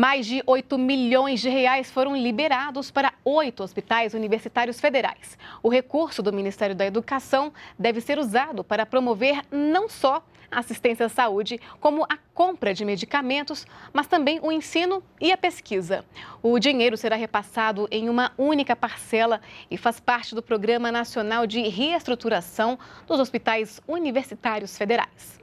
Mais de 8 milhões de reais foram liberados para oito hospitais universitários federais. O recurso do Ministério da Educação deve ser usado para promover não só assistência à saúde, como a compra de medicamentos, mas também o ensino e a pesquisa. O dinheiro será repassado em uma única parcela e faz parte do Programa Nacional de Reestruturação dos Hospitais Universitários Federais.